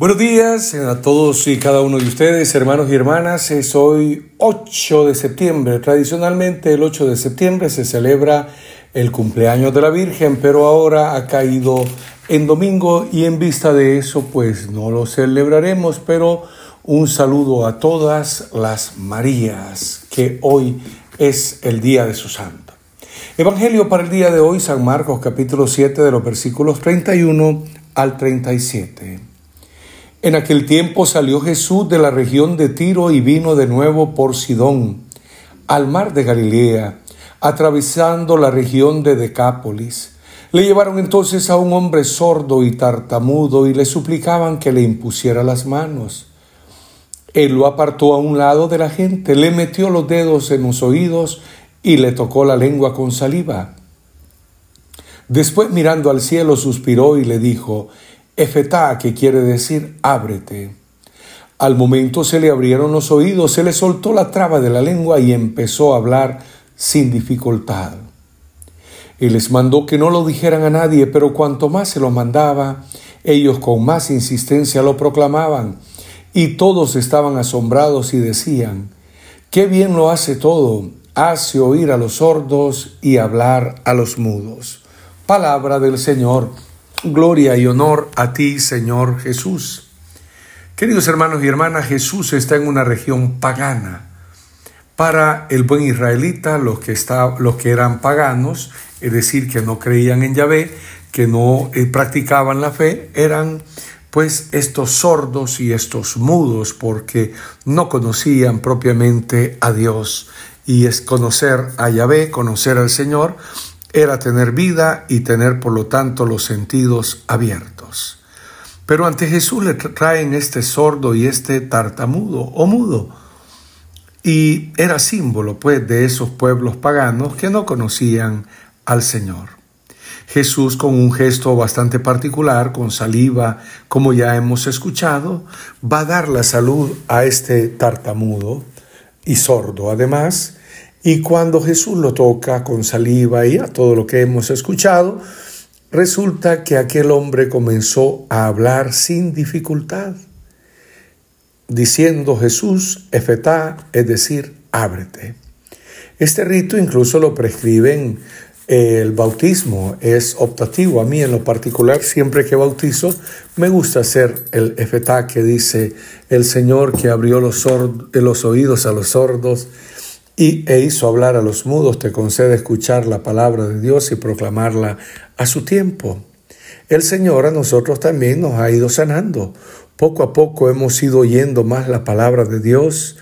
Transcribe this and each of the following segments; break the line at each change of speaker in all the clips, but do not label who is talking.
Buenos días a todos y cada uno de ustedes, hermanos y hermanas. Es hoy 8 de septiembre. Tradicionalmente el 8 de septiembre se celebra el cumpleaños de la Virgen, pero ahora ha caído en domingo y en vista de eso pues no lo celebraremos, pero un saludo a todas las Marías, que hoy es el día de su santo. Evangelio para el día de hoy, San Marcos capítulo 7 de los versículos 31 al 37. En aquel tiempo salió Jesús de la región de Tiro y vino de nuevo por Sidón, al mar de Galilea, atravesando la región de Decápolis. Le llevaron entonces a un hombre sordo y tartamudo y le suplicaban que le impusiera las manos. Él lo apartó a un lado de la gente, le metió los dedos en los oídos y le tocó la lengua con saliva. Después mirando al cielo suspiró y le dijo, Efetá, que quiere decir ábrete. Al momento se le abrieron los oídos, se le soltó la traba de la lengua y empezó a hablar sin dificultad. Y les mandó que no lo dijeran a nadie, pero cuanto más se lo mandaba, ellos con más insistencia lo proclamaban. Y todos estaban asombrados y decían, qué bien lo hace todo, hace oír a los sordos y hablar a los mudos. Palabra del Señor. Gloria y honor a ti, Señor Jesús. Queridos hermanos y hermanas, Jesús está en una región pagana. Para el buen israelita, los que, está, los que eran paganos, es decir, que no creían en Yahvé, que no eh, practicaban la fe, eran pues estos sordos y estos mudos, porque no conocían propiamente a Dios. Y es conocer a Yahvé, conocer al Señor, era tener vida y tener por lo tanto los sentidos abiertos. Pero ante Jesús le traen este sordo y este tartamudo o mudo. Y era símbolo pues de esos pueblos paganos que no conocían al Señor. Jesús, con un gesto bastante particular, con saliva, como ya hemos escuchado, va a dar la salud a este tartamudo y sordo, además, y cuando Jesús lo toca con saliva y a todo lo que hemos escuchado, resulta que aquel hombre comenzó a hablar sin dificultad, diciendo Jesús, efetá, es decir, ábrete. Este rito incluso lo prescriben el bautismo, es optativo. A mí en lo particular, siempre que bautizo, me gusta hacer el efetá que dice el Señor que abrió los, los oídos a los sordos y, e hizo hablar a los mudos, te concede escuchar la palabra de Dios y proclamarla a su tiempo. El Señor a nosotros también nos ha ido sanando. Poco a poco hemos ido oyendo más la palabra de Dios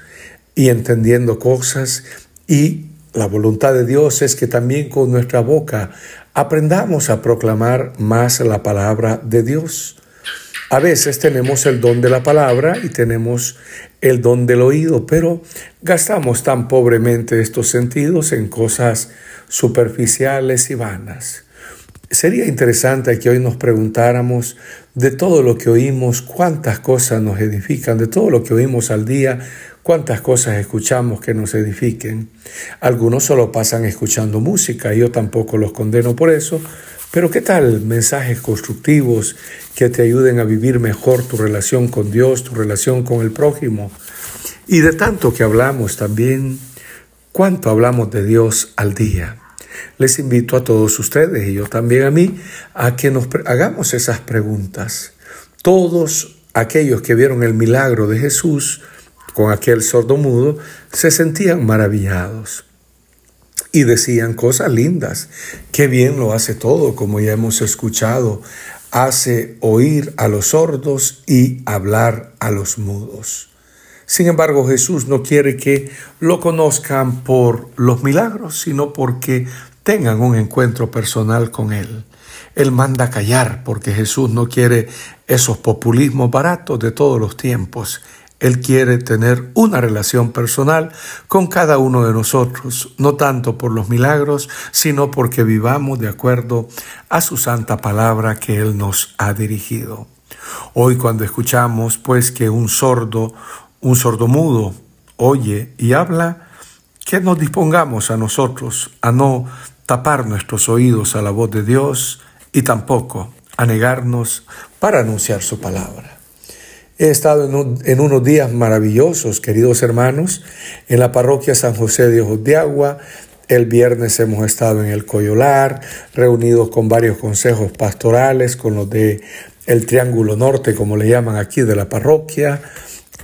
y entendiendo cosas y la voluntad de Dios es que también con nuestra boca aprendamos a proclamar más la palabra de Dios. A veces tenemos el don de la palabra y tenemos el don del oído, pero gastamos tan pobremente estos sentidos en cosas superficiales y vanas. Sería interesante que hoy nos preguntáramos de todo lo que oímos, cuántas cosas nos edifican, de todo lo que oímos al día, cuántas cosas escuchamos que nos edifiquen. Algunos solo pasan escuchando música, yo tampoco los condeno por eso, pero ¿qué tal mensajes constructivos que te ayuden a vivir mejor tu relación con Dios, tu relación con el prójimo? Y de tanto que hablamos también, ¿cuánto hablamos de Dios al día? Les invito a todos ustedes y yo también a mí a que nos hagamos esas preguntas. Todos aquellos que vieron el milagro de Jesús con aquel sordo mudo se sentían maravillados y decían cosas lindas. Qué bien lo hace todo, como ya hemos escuchado. Hace oír a los sordos y hablar a los mudos. Sin embargo, Jesús no quiere que lo conozcan por los milagros, sino porque tengan un encuentro personal con Él. Él manda callar porque Jesús no quiere esos populismos baratos de todos los tiempos. Él quiere tener una relación personal con cada uno de nosotros, no tanto por los milagros, sino porque vivamos de acuerdo a su santa palabra que Él nos ha dirigido. Hoy cuando escuchamos pues que un sordo, un sordomudo, oye y habla, que nos dispongamos a nosotros a no tapar nuestros oídos a la voz de Dios y tampoco a negarnos para anunciar su palabra. He estado en, unos días maravillosos, queridos hermanos, en la parroquia San José de Ojos de Agua. El viernes hemos estado en el Coyolar, reunidos con varios consejos pastorales, con los de el Triángulo Norte, como le llaman aquí, de la parroquia.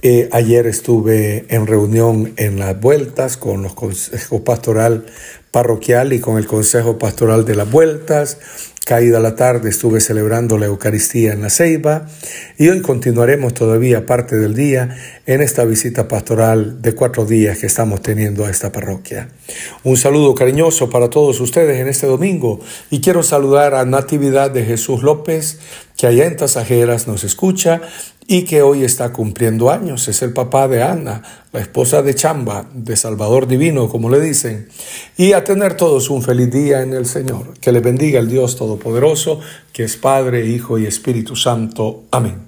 Eh, ayer estuve en reunión en las vueltas con los consejos pastoral parroquial y con el Consejo Pastoral de las Vueltas. Caída la tarde estuve celebrando la Eucaristía en la Ceiba y hoy continuaremos todavía parte del día en esta visita pastoral de cuatro días que estamos teniendo a esta parroquia. Un saludo cariñoso para todos ustedes en este domingo y quiero saludar a Natividad de Jesús López que allá en Tasajeras nos escucha y que hoy está cumpliendo años. Es el papá de Ana, la esposa de Chamba, de Salvador Divino, como le dicen. Y a tener todos un feliz día en el Señor. Que le bendiga el Dios Todopoderoso, que es Padre, Hijo y Espíritu Santo. Amén.